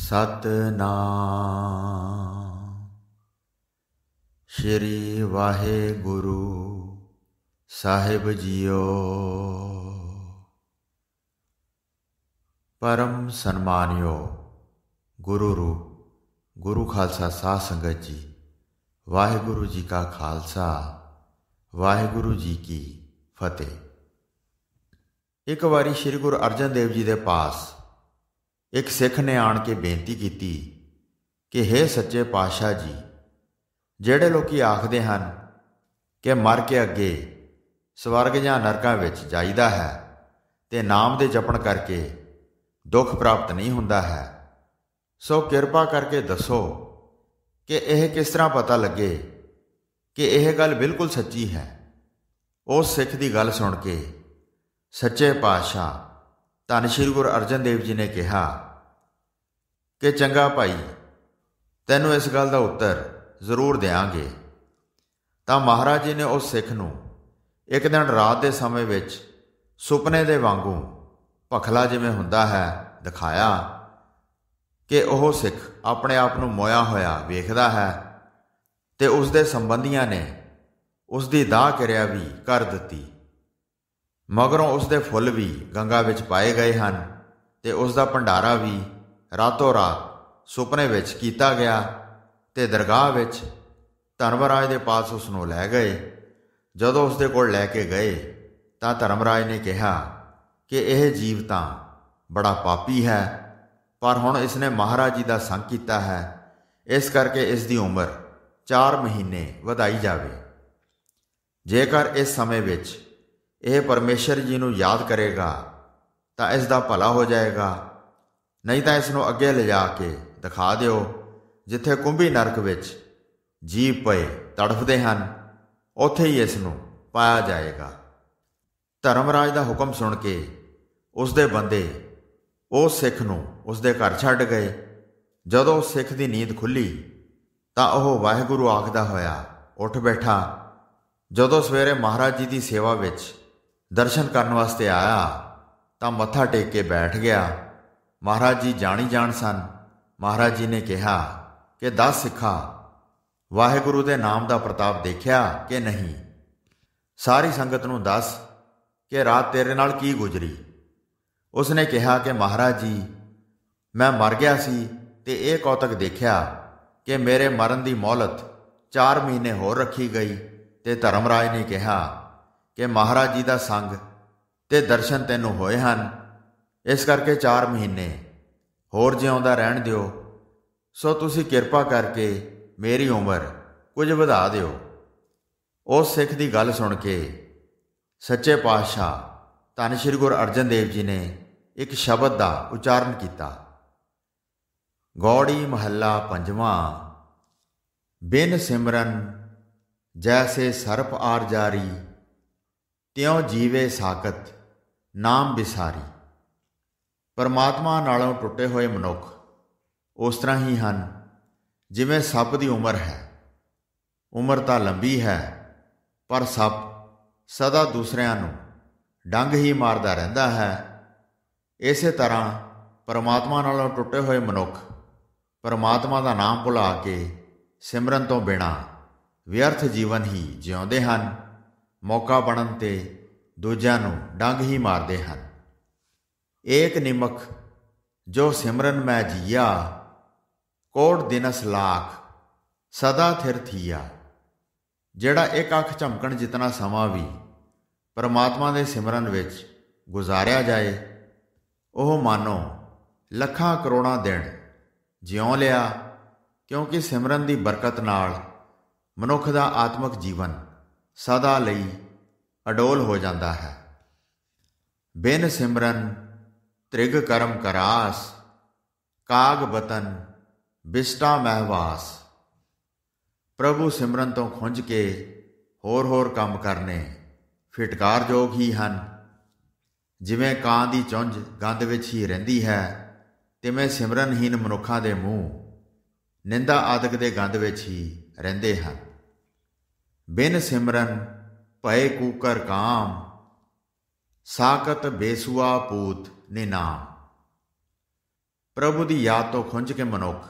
ਸਤਨਾਮ ਸ਼੍ਰੀ ਵਾਹਿਗੁਰੂ ਸਾਹਿਬ ਜੀਓ ਪਰਮ ਸਨਮਾਨਿਓ ਗੁਰੂ ਰੂਪ ਗੁਰੂ ਖਾਲਸਾ ਸਾਧ ਸੰਗਤ ਜੀ ਵਾਹਿਗੁਰੂ ਜੀ ਕਾ ਖਾਲਸਾ ਵਾਹਿਗੁਰੂ ਜੀ ਕੀ ਫਤਿਹ ਇੱਕ ਵਾਰੀ ਸ੍ਰੀ ਗੁਰੂ ਅਰਜਨ ਦੇਵ ਜੀ ਦੇ ਪਾਸ ਇੱਕ ਸਿੱਖ ਨੇ ਆਣ ਕੇ ਬੇਨਤੀ ਕੀਤੀ ਕਿ हे ਸੱਚੇ ਪਾਤਸ਼ਾਹ ਜੀ ਜਿਹੜੇ ਲੋਕੀ ਆਖਦੇ ਹਨ ਕਿ ਮਰ ਕੇ ਅੱਗੇ ਸਵਰਗ ਜਾਂ ਨਰਕਾਂ ਵਿੱਚ ਜਾਈਦਾ ਹੈ ਤੇ ਨਾਮ ਦੇ ਜਪਣ ਕਰਕੇ ਦੁੱਖ ਪ੍ਰਾਪਤ ਨਹੀਂ ਹੁੰਦਾ ਹੈ ਸੋ ਕਿਰਪਾ ਕਰਕੇ ਦੱਸੋ ਕਿ ਇਹ ਕਿਸ ਤਰ੍ਹਾਂ ਪਤਾ ਲੱਗੇ ਕਿ ਇਹ ਗੱਲ ਬਿਲਕੁਲ ਸੱਚੀ ਹੈ ਉਹ ਸਿੱਖ ਦੀ ਗੱਲ ਸੁਣ ਕੇ ਸੱਚੇ ਪਾਤਸ਼ਾਹ ਧੰਨ ਸ਼੍ਰੀ ਗੁਰੂ ਅਰਜਨ ਦੇਵ ਜੀ ਨੇ ਕਿਹਾ ਕਿ ਚੰਗਾ ਭਾਈ ਤੈਨੂੰ ਇਸ ਗੱਲ ਦਾ ਉੱਤਰ ਜ਼ਰੂਰ ਦੇਾਂਗੇ ਤਾਂ ਮਹਾਰਾਜ ਜੀ ਨੇ ਉਸ ਸਿੱਖ ਨੂੰ ਇੱਕ ਦਿਨ ਰਾਤ ਦੇ ਸਮੇਂ ਵਿੱਚ ਸੁਪਨੇ ਦੇ ਵਾਂਗੂ ਭਖਲਾ ਜਿਵੇਂ ਹੁੰਦਾ ਹੈ ਦਿਖਾਇਆ ਕਿ ਉਹ ਸਿੱਖ ਆਪਣੇ ਆਪ ਨੂੰ ਮੋਇਆ ਹੋਇਆ ਵੇਖਦਾ ਹੈ ਤੇ ਉਸ ਦੇ ਸੰਬੰਧੀਆਂ ਨੇ ਉਸ ਦੀ ਦਾਹ ਕਿਰਿਆ ਵੀ ਕਰ ਦਿੱਤੀ ਮਗਰੋਂ ਉਸ ਦੇ ਫੁੱਲ ਵੀ ਗੰਗਾ ਵਿੱਚ ਪਾਏ ਗਏ ਹਨ ਤੇ ਉਸ ਦਾ ਭੰਡਾਰਾ ਵੀ ਰਾਤੋ ਰਾਤ ਸੁਪਨੇ ਵਿੱਚ ਕੀਤਾ ਗਿਆ ਤੇ ਦਰਗਾਹ ਵਿੱਚ ਧਰਮਰਾਜ ਦੇ ਪਾਸ ਉਸ ਨੂੰ ਲੈ ਗਏ ਜਦੋਂ ਉਸ ਦੇ ਕੋਲ ਲੈ ਕੇ ਗਏ ਤਾਂ ਧਰਮਰਾਜ ਨੇ ਕਿਹਾ ਕਿ ਇਹ ਜੀਵ ਤਾਂ ਬੜਾ ਪਾਪੀ ਹੈ ਪਰ ਹੁਣ ਇਸ ਨੇ ਮਹਾਰਾਜ ਜੀ ਦਾ ਸੰਗ ਕੀਤਾ ਹੈ ਇਸ ਕਰਕੇ ਇਸ ਦੀ ਉਮਰ 4 ਮਹੀਨੇ ਵਧਾਈ ਜਾਵੇ ਜੇਕਰ ਇਸ ਸਮੇਂ ਵਿੱਚ ਇਹ ਪਰਮੇਸ਼ਰ ਜੀ ਨੂੰ ਯਾਦ ਕਰੇਗਾ ਤਾਂ ਇਸ ਦਾ ਭਲਾ ਹੋ ਜਾਏਗਾ ਨਹੀਂ ਤਾਂ ਇਸ ਨੂੰ ਅੱਗੇ ਲਿਜਾ ਕੇ ਦਿਖਾ ਦਿਓ ਜਿੱਥੇ ਕੁੰਭੀ ਨਰਕ ਵਿੱਚ ਜੀ ਪਏ ਤੜਫਦੇ ਹਨ ਉੱਥੇ ਹੀ ਇਸ ਨੂੰ ਪਾਇਆ ਜਾਏਗਾ ਧਰਮਰਾਜ ਦਾ ਹੁਕਮ ਸੁਣ ਕੇ ਉਸ ਦੇ ਬੰਦੇ ਉਹ ਸਿੱਖ ਨੂੰ ਉਸ ਦੇ ਘਰ ਛੱਡ ਗਏ ਜਦੋਂ ਸਿੱਖ ਦੀ ਨੀਂਦ ਖੁੱਲੀ ਤਾਂ ਉਹ ਵਾਹਿਗੁਰੂ ਆਖਦਾ ਹੋਇਆ ਉੱਠ ਬੈਠਾ ਜਦੋਂ ਸਵੇਰੇ ਮਹਾਰਾਜ ਜੀ ਦੀ ਸੇਵਾ ਵਿੱਚ ਦਰਸ਼ਨ ਕਰਨ ਵਾਸਤੇ ਆਇਆ ਤਾਂ ਮੱਥਾ ਟੇਕ ਕੇ ਬੈਠ ਗਿਆ ਮਹਾਰਾਜ ਜੀ ਜਾਣੀ ਜਾਣ ਸਨ ਮਹਾਰਾਜ ਜੀ ਨੇ ਕਿਹਾ ਕਿ ਦਸ ਸਿੱਖਾ ਵਾਹਿਗੁਰੂ ਦੇ ਨਾਮ ਦਾ ਪ੍ਰਤਾਪ ਦੇਖਿਆ ਕਿ ਨਹੀਂ ਸਾਰੀ ਸੰਗਤ ਨੂੰ ਦੱਸ ਕਿ ਰਾਤ ਤੇਰੇ ਨਾਲ ਕੀ ਗੁਜ਼ਰੀ ਉਸਨੇ ਕਿਹਾ ਕਿ ਮਹਾਰਾਜ ਜੀ ਮੈਂ ਮਰ ਗਿਆ ਸੀ ਤੇ ਇਹ ਕੌਤਕ ਦੇਖਿਆ ਕਿ ਮੇਰੇ ਮਰਨ ਦੀ ਮੌਲਤ 4 ਮਹੀਨੇ ਹੋਰ ਰੱਖੀ ਗਈ ਤੇ ਧਰਮਰਾਜ ਨੇ ਕਿਹਾ ਕਿ ਮਹਾਰਾਜ ਜੀ ਦਾ ਸੰਗ ਤੇ ਦਰਸ਼ਨ ਤੈਨੂੰ ਹੋਏ ਹਨ ਇਸ ਕਰਕੇ 4 ਮਹੀਨੇ ਹੋਰ ਜਿਉਂਦਾ ਰਹਿਣ ਦਿਓ ਸੋ ਤੁਸੀਂ ਕਿਰਪਾ ਕਰਕੇ ਮੇਰੀ ਉਮਰ ਕੁਝ ਵਧਾ ਦਿਓ ਉਹ ਸਿੱਖ ਦੀ ਗੱਲ ਸੁਣ ਕੇ ਸੱਚੇ ਪਾਤਸ਼ਾਹ ਧੰਨ ਸ਼੍ਰੀ ਗੁਰੂ ਅਰਜਨ ਦੇਵ ਜੀ ਨੇ ਇੱਕ ਸ਼ਬਦ ਦਾ ਉਚਾਰਨ ਕੀਤਾ ਗੌੜੀ ਮਹੱਲਾ ਪੰਜਵਾਂ ਬਿਨ ਸਿਮਰਨ ਜੈਸੇ ਸਰਪ ਆਰ ਜਾਰੀ ਤਿਉ ਜੀਵੇ ਸਾਖਤ ਨਾਮ ਵਿਸਾਰੀ ਪਰਮਾਤਮਾ ਨਾਲੋਂ ਟੁੱਟੇ ਹੋਏ ਮਨੁੱਖ ਉਸ ਤਰ੍ਹਾਂ ਹੀ ਹਨ ਜਿਵੇਂ ਸੱਪ ਦੀ ਉਮਰ ਹੈ ਉਮਰ ਤਾਂ ਲੰਬੀ ਹੈ ਪਰ ਸੱਪ ਸਦਾ ਦੂਸਰਿਆਂ ਨੂੰ ਡੰਗ ਹੀ ਮਾਰਦਾ ਰਹਿੰਦਾ ਹੈ ਇਸੇ ਤਰ੍ਹਾਂ ਪਰਮਾਤਮਾ ਨਾਲੋਂ ਟੁੱਟੇ ਹੋਏ ਮਨੁੱਖ ਪਰਮਾਤਮਾ ਦਾ ਨਾਮ ਭੁਲਾ ਕੇ ਸਿਮਰਨ ਤੋਂ ਬਿਨਾ ਵਿਅਰਥ ਜੀਵਨ ਹੀ ਜਿਉਂਦੇ ਹਨ ਮੌਕਾ ਬਣਨ ਤੇ ਦੂਜਿਆਂ ਨੂੰ ਡੰਗ ਹੀ ਮਾਰਦੇ ਹਨ ਏਕ ਨਿਮਖ ਜੋ ਸਿਮਰਨ ਮੈਂ ਜੀਆ ਕੋੜ ਦਿਨਸ ਲਾਖ ਸਦਾ ਥਿਰ ਥੀਆ ਜਿਹੜਾ ਇੱਕ ਅੱਖ ਝਮਕਣ ਜਿਤਨਾ ਸਮਾਂ ਵੀ ਪਰਮਾਤਮਾ ਦੇ ਸਿਮਰਨ ਵਿੱਚ ਗੁਜ਼ਾਰਿਆ ਜਾਏ ਉਹ ਮਾਨੋ ਲੱਖਾਂ ਕਰੋੜਾਂ ਦਿਨ ਜਿਉਂ ਲਿਆ ਕਿਉਂਕਿ ਸਿਮਰਨ ਦੀ ਬਰਕਤ ਨਾਲ ਮਨੁੱਖ ਦਾ ਆਤਮਿਕ ਜੀਵਨ ਸਦਾ ਲਈ ਅਡੋਲ ਹੋ ਜਾਂਦਾ ਹੈ ਬਿਨ ਸਿਮਰਨ ਤ੍ਰਿਗ ਕਰਮ ਕਰਾਸ ਕਾਗ ਬਤਨ ਬਿਸਟਾ ਮਹਿਵਾਸ ਪ੍ਰਭੂ ਸਿਮਰਨ ਤੋਂ ਖੁੰਝ ਕੇ ਹੋਰ ਹੋਰ ਕੰਮ ਕਰਨੇ ਫਿਟਕਾਰਯੋਗ ਹੀ ਹਨ ਜਿਵੇਂ ਕਾਂ ਦੀ ਚੁੰਝ ਗੰਦ ਵਿੱਚ ਹੀ ਰਹਿੰਦੀ ਹੈ ਤਿਵੇਂ ਸਿਮਰਨਹੀਨ ਮਨੁੱਖਾਂ ਦੇ ਮੂੰਹ ਨਿੰਦਾ ਆਦਿਕ ਦੇ ਗੰਦ ਵਿੱਚ ਹੀ ਰਹਿੰਦੇ ਹਨ ਬਿਨ ਸਿਮਰਨ ਭਏ ਕੂਕਰ ਕਾਮ ਸਾਕਤ ਬੇਸੂਆ ਪੂਤ ਨਿਨਾਮ ਪ੍ਰਭੂ ਦੀ ਯਾਦ ਤੋਂ ਖੁੰਝ ਕੇ ਮਨੁੱਖ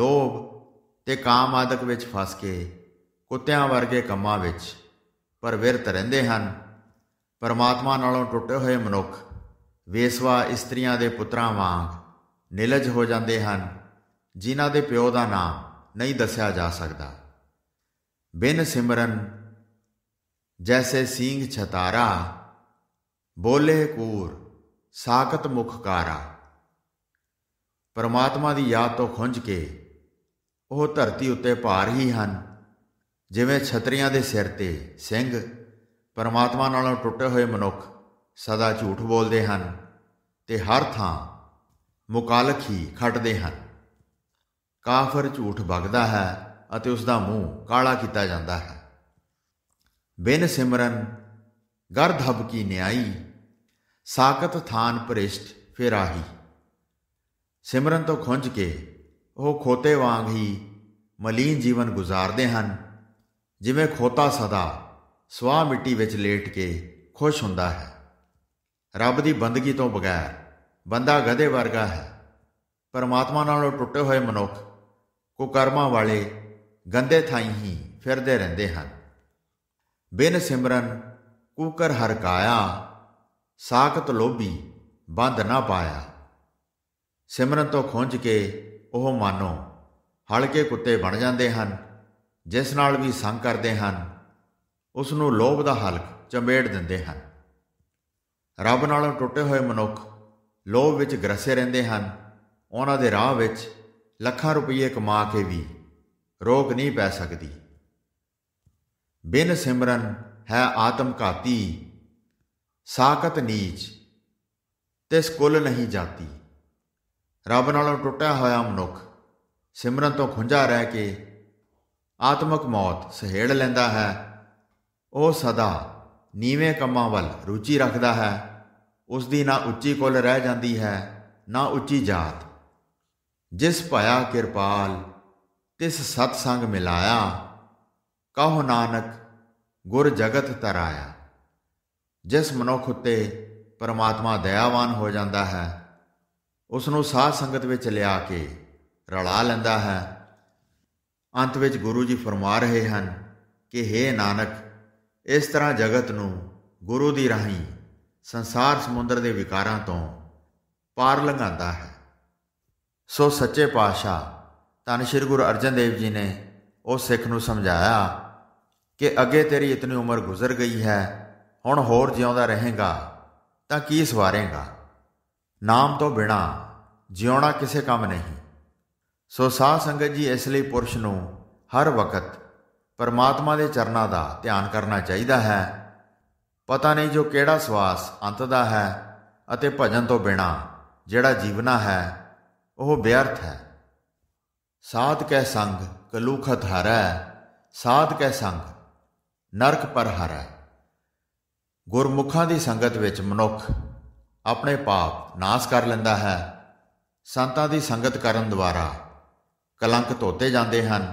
ਲੋਭ ਤੇ ਕਾਮ ਆਦਿਕ ਵਿੱਚ ਫਸ ਕੇ ਕੁੱਤਿਆਂ ਵਰਗੇ ਕੰਮਾਂ ਵਿੱਚ ਪਰਵਿਰਤ ਰਹਿੰਦੇ ਹਨ ਪਰਮਾਤਮਾ ਨਾਲੋਂ ਟੁੱਟੇ ਹੋਏ ਮਨੁੱਖ ਵੇਸਵਾ ਇਸਤਰੀਆਂ ਦੇ ਪੁੱਤਰਾਂ ਵਾਂਗ ਨਿਲਜ ਹੋ ਜਾਂਦੇ ਹਨ ਜਿਨ੍ਹਾਂ ਦੇ ਪਿਓ ਦਾ ਨਾਮ ਨਹੀਂ ਦੱਸਿਆ ਜਾ ਸਕਦਾ ਬਿਨ ਸਿਮਰਨ ਜੈਸੇ ਸਿੰਘ ਛਤਾਰਾ ਬੋਲੇ ਕੂਰ ਸਾਖਤ ਮੁਖ ਕਾਰਾ ਪਰਮਾਤਮਾ ਦੀ ਯਾਦ ਤੋਂ ਖੁੰਝ ਕੇ ਉਹ ਧਰਤੀ ਉੱਤੇ ਭਾਰ ਹੀ ਹਨ ਜਿਵੇਂ ਛਤਰੀਆਂ ਦੇ ਸਿਰ ਤੇ ਸਿੰਘ ਪਰਮਾਤਮਾ ਨਾਲੋਂ ਟੁੱਟੇ ਹੋਏ ਮਨੁੱਖ ਸਦਾ ਝੂਠ ਬੋਲਦੇ ਹਨ ਤੇ ਹਰ ਥਾਂ ਮੁਕਾਲਖ ਹੀ ਖੱਟਦੇ ਹਨ ਕਾਫਰ ਝੂਠ ਬਗਦਾ ਹੈ ਅਤੇ ਉਸ ਦਾ ਮੂੰਹ ਕਾਲਾ ਕੀਤਾ ਜਾਂਦਾ ਹੈ ਬਿਨ ਸਿਮਰਨ ਗਰਧਬ ਕੀ ਨਿਆਈ ਸਾਕਤ ਥਾਨ ਪਰਿਸ਼ਟ ਫੇਰਾਹੀ ਸਿਮਰਨ ਤੋਂ ਖੁੰਝ ਕੇ ਉਹ ਖੋਤੇ ਵਾਂਗ ਹੀ ਮਲੀਨ ਜੀਵਨ ਗੁਜ਼ਾਰਦੇ ਹਨ ਜਿਵੇਂ ਖੋਤਾ ਸਦਾ ਸਵਾ ਮਿੱਟੀ ਵਿੱਚ ਲੇਟ ਕੇ ਖੁਸ਼ ਹੁੰਦਾ ਹੈ ਰੱਬ ਦੀ ਬੰਦਗੀ ਤੋਂ ਬਗੈਰ ਬੰਦਾ ਗਧੇ ਵਰਗਾ ਹੈ ਪਰਮਾਤਮਾ ਨਾਲੋਂ ਟੁੱਟੇ ਹੋਏ ਮਨੁੱਖ ਕੋ ਕਰਮਾਂ ਵਾਲੇ ਗੰਦੇ ਥਾਈਂ ਹੀ ਫਿਰਦੇ ਰਹਿੰਦੇ ਹਨ ਬਿਨ ਸਿਮਰਨ ਕੂਕਰ ਹਰਕਾਇਆ ਸਾਖਤ ਲੋਭੀ ਬੰਦ ਨਾ ਪਾਇਆ ਸਿਮਰਨ ਤੋਂ ਖੁੰਝ ਕੇ ਉਹ ਮਾਨੋ ਹਲਕੇ ਕੁੱਤੇ ਬਣ ਜਾਂਦੇ ਹਨ ਜਿਸ ਨਾਲ ਵੀ ਸੰਗ ਕਰਦੇ ਹਨ ਉਸ ਨੂੰ ਲੋਭ ਦਾ ਹਲਕ ਚੰਬੇੜ ਦਿੰਦੇ ਹਨ ਰੱਬ ਨਾਲੋਂ ਟੁੱਟੇ ਹੋਏ ਮਨੁੱਖ ਲੋਭ ਵਿੱਚ ਗਰਸੇ ਰਹਿੰਦੇ ਹਨ ਉਹਨਾਂ ਦੇ ਰਾਹ ਵਿੱਚ ਲੱਖਾਂ ਰੁਪਏ ਕਮਾ ਕੇ ਵੀ ਰੋਗ ਨਹੀਂ ਪੈ ਸਕਦੀ ਬਿਨ ਸਿਮਰਨ ਹੈ ਆਤਮ ਘਾਤੀ ਸਾਖਤ ਨੀਚ ਤਿਸ ਕੁੱਲ ਨਹੀਂ ਜਾਂਦੀ ਰੱਬ ਨਾਲੋਂ ਟੁੱਟਿਆ ਹੋਇਆ ਮਨੁੱਖ ਸਿਮਰਨ ਤੋਂ ਖੁੰਝਾ ਰਹਿ ਕੇ ਆਤਮਕ ਮੌਤ ਸਹਿੜ ਲੈਂਦਾ ਹੈ ਉਹ ਸਦਾ ਨੀਵੇਂ ਕੰਮਾਂ ਵੱਲ ਰੁਚੀ ਰੱਖਦਾ ਹੈ ਉਸ ਦੀ ਨਾ ਉੱਚੀ ਕੁੱਲ ਰਹਿ ਜਾਂਦੀ ਹੈ ਨਾ ਉੱਚੀ ਜਾਤ ਜਿਸ ਭਇਆ ਕਿਰਪਾਲ ਤਿਸ ਸਤ ਸੰਗ ਮਿਲਾਇਆ ਕਹੁ ਨਾਨਕ ਗੁਰ ਜਗਤ ਤਰਾਇਆ ਜਿਸ ਮਨੁੱਖ ਉਤੇ ਪਰਮਾਤਮਾ ਦਇਆਵਾਨ ਹੋ ਜਾਂਦਾ ਹੈ ਉਸ ਨੂੰ ਸਾਧ ਸੰਗਤ ਵਿੱਚ ਲਿਆ ਕੇ ਰਲਾ ਲੈਂਦਾ ਹੈ ਅੰਤ ਵਿੱਚ ਗੁਰੂ ਜੀ ਫਰਮਾ ਰਹੇ ਹਨ ਕਿ हे ਨਾਨਕ ਇਸ ਤਰ੍ਹਾਂ ਜਗਤ ਨੂੰ ਗੁਰੂ ਦੀ ਰਾਹੀਂ ਸੰਸਾਰ ਸਮੁੰਦਰ ਦੇ ਵਿਕਾਰਾਂ ਤੋਂ ਪਾਰ ਲੰਘਾਉਂਦਾ ਹੈ ਸੋ ਸੱਚੇ ਪਾਤਸ਼ਾਹ ਤਾਂ ਸ਼੍ਰੀ ਗੁਰੂ ਅਰਜਨ ਦੇਵ ਜੀ ਨੇ ਉਹ ਸਿੱਖ ਨੂੰ ਸਮਝਾਇਆ ਕਿ ਅੱਗੇ ਤੇਰੀ ਇਤਨੀ ਉਮਰ ਗੁਜ਼ਰ ਗਈ ਹੈ ਹੁਣ ਹੋਰ ਜਿਉਂਦਾ ਰਹੇਗਾ ਤਾਂ ਕੀ ਸਵਾਰੇਗਾ ਨਾਮ ਤੋਂ ਬਿਨਾ ਜਿਉਣਾ ਕਿਸੇ ਕੰਮ ਨਹੀਂ ਸੋ ਸਾਧ ਸੰਗਤ ਜੀ ਇਸ ਲਈ ਪੁਰਸ਼ ਨੂੰ ਹਰ ਵਕਤ ਪਰਮਾਤਮਾ ਦੇ ਚਰਨਾਂ ਦਾ ਧਿਆਨ ਕਰਨਾ ਚਾਹੀਦਾ ਹੈ ਪਤਾ ਨਹੀਂ ਜੋ ਕਿਹੜਾ ਸਵਾਸ ਅੰਤ ਦਾ ਹੈ ਅਤੇ ਭਜਨ ਤੋਂ ਬਿਨਾ ਜਿਹੜਾ ਜੀਵਨਾ ਹੈ ਉਹ ਬੇਅਰਥ ਹੈ ਸਾਧ ਕੈ ਸੰਗ ਕਲੂਖਤ ਹਰੈ ਸਾਧ ਕੈ ਸੰਗ ਨਰਕ ਪਰ ਹਰੈ ਗੁਰਮੁਖਾਂ ਦੀ ਸੰਗਤ ਵਿੱਚ ਮਨੁੱਖ ਆਪਣੇ ਪਾਪ ਨਾਸ ਕਰ ਲੈਂਦਾ ਹੈ ਸੰਤਾਂ ਦੀ ਸੰਗਤ ਕਰਨ ਦੁਆਰਾ ਕਲੰਕ ਧੋਤੇ ਜਾਂਦੇ ਹਨ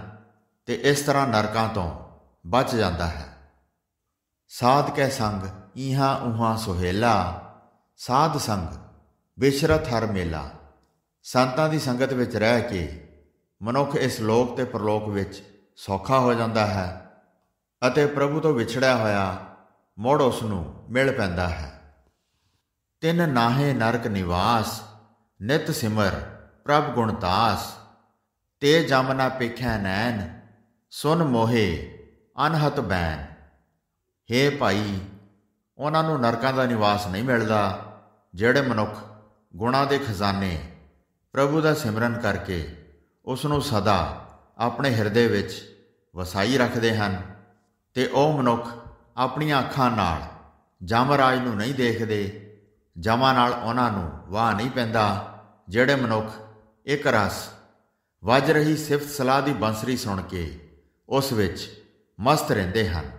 ਤੇ ਇਸ ਤਰ੍ਹਾਂ ਨਰਕਾਂ ਤੋਂ ਬਚ ਜਾਂਦਾ ਹੈ ਸਾਧ ਕੈ ਸੰਗ ਇਹਾਂ ਉਹਾਂ ਸੁਹੇਲਾ ਸਾਧ ਸੰਗ ਬਿਸ਼ਰਤ ਹਰ ਮੇਲਾ ਸੰਤਾਂ ਦੀ ਸੰਗਤ ਵਿੱਚ ਰਹਿ ਕੇ ਮਨੁੱਖ ਇਸ ਲੋਕ ਤੇ ਪਰਲੋਕ ਵਿੱਚ ਸੌਖਾ ਹੋ ਜਾਂਦਾ ਹੈ ਅਤੇ ਪ੍ਰਭੂ ਤੋਂ ਵਿਛੜਿਆ ਹੋਇਆ ਮੋੜ ਉਸ ਨੂੰ ਮਿਲ ਪੈਂਦਾ ਹੈ ਤਿੰਨ ਨਾਹੇ ਨਰਕ ਨਿਵਾਸ ਨਿਤ ਸਿਮਰ ਪ੍ਰਭ ਦਾਸ ਤੇ ਜਮਨਾ ਪੇਖੈ ਨੈਣ ਸੁਨ ਮੋਹੇ ਅਨਹਤ ਬੈਨ हे ਭਾਈ ਉਹਨਾਂ ਨੂੰ ਨਰਕਾਂ ਦਾ ਨਿਵਾਸ ਨਹੀਂ ਮਿਲਦਾ ਜਿਹੜੇ ਮਨੁੱਖ ਗੁਣਾ ਦੇ ਖਜ਼ਾਨੇ ਪ੍ਰਭੂ ਦਾ ਸਿਮਰਨ ਕਰਕੇ ਉਸ ਨੂੰ ਸਦਾ ਆਪਣੇ ਹਿਰਦੇ ਵਿੱਚ ਵਸਾਈ ਰੱਖਦੇ ਹਨ ਤੇ ਉਹ ਮਨੁੱਖ ਆਪਣੀਆਂ ਅੱਖਾਂ ਨਾਲ ਜਮਰਾਜ ਨੂੰ ਨਹੀਂ ਦੇਖਦੇ ਜਮਾ ਨਾਲ ਉਹਨਾਂ ਨੂੰ ਵਾਹ ਨਹੀਂ ਪੈਂਦਾ ਜਿਹੜੇ ਮਨੁੱਖ ਇੱਕ ਰਸ ਵੱਜ ਰਹੀ ਸਿਫਤ ਸਲਾਹ ਦੀ ਬੰਸਰੀ ਸੁਣ ਕੇ ਉਸ ਵਿੱਚ ਮਸਤ ਰਹਿੰਦੇ ਹਨ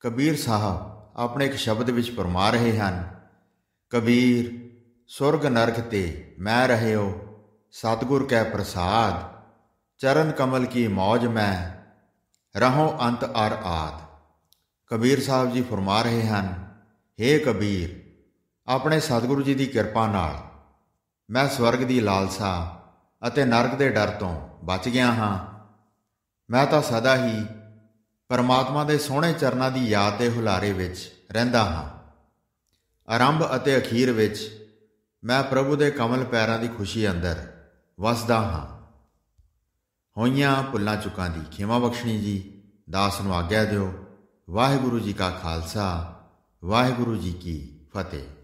ਕਬੀਰ ਸਾਹਿਬ ਆਪਣੇ ਇੱਕ ਸ਼ਬਦ ਵਿੱਚ ਪਰਮਾ ਰਹੇ ਹਨ ਕਬੀਰ ਸੁਰਗ ਨਰਕ ਤੇ ਮੈਂ ਰਹਿਓ ਸਤਗੁਰ ਕੈ ਪ੍ਰਸਾਦ ਚਰਨ ਕਮਲ ਕੀ ਮौज ਮੈਂ ਰਹੋ ਅੰਤ ਅਰ ਆਦ ਕਬੀਰ ਸਾਹਿਬ ਜੀ ਫਰਮਾ ਰਹੇ ਹਨ हे ਕਬੀਰ ਆਪਣੇ ਸਤਿਗੁਰੂ ਜੀ ਦੀ ਕਿਰਪਾ ਨਾਲ ਮੈਂ ਸਵਰਗ ਦੀ ਲਾਲਸਾ ਅਤੇ ਨਰਕ ਦੇ ਡਰ ਤੋਂ ਬਚ ਗਿਆ ਹਾਂ ਮੈਂ ਤਾਂ ਸਦਾ ਹੀ ਪਰਮਾਤਮਾ ਦੇ ਸੋਹਣੇ ਚਰਨਾਂ ਦੀ ਯਾਦ ਦੇ ਹੁਲਾਰੇ ਵਿੱਚ ਰਹਿੰਦਾ ਹਾਂ ਆਰੰਭ ਅਤੇ ਅਖੀਰ ਵਿੱਚ ਮੈਂ ਪ੍ਰਭੂ ਦੇ ਕਮਲ ਪੈਰਾਂ ਦੀ ਖੁਸ਼ੀ ਅੰਦਰ ਵਸਦਾ ਹਾਂ ਹੋਈਆਂ ਭੁੱਲਾਂ ਚੁੱਕਾਂ ਦੀ ਖਿਮਾ ਬਖਸ਼ਣੀ ਜੀ ਦਾਸ ਨੂੰ ਆਗਿਆ ਦਿਓ ਵਾਹਿਗੁਰੂ ਜੀ ਕਾ ਖਾਲਸਾ ਵਾਹਿਗੁਰੂ ਜੀ ਕੀ ਫਤਿਹ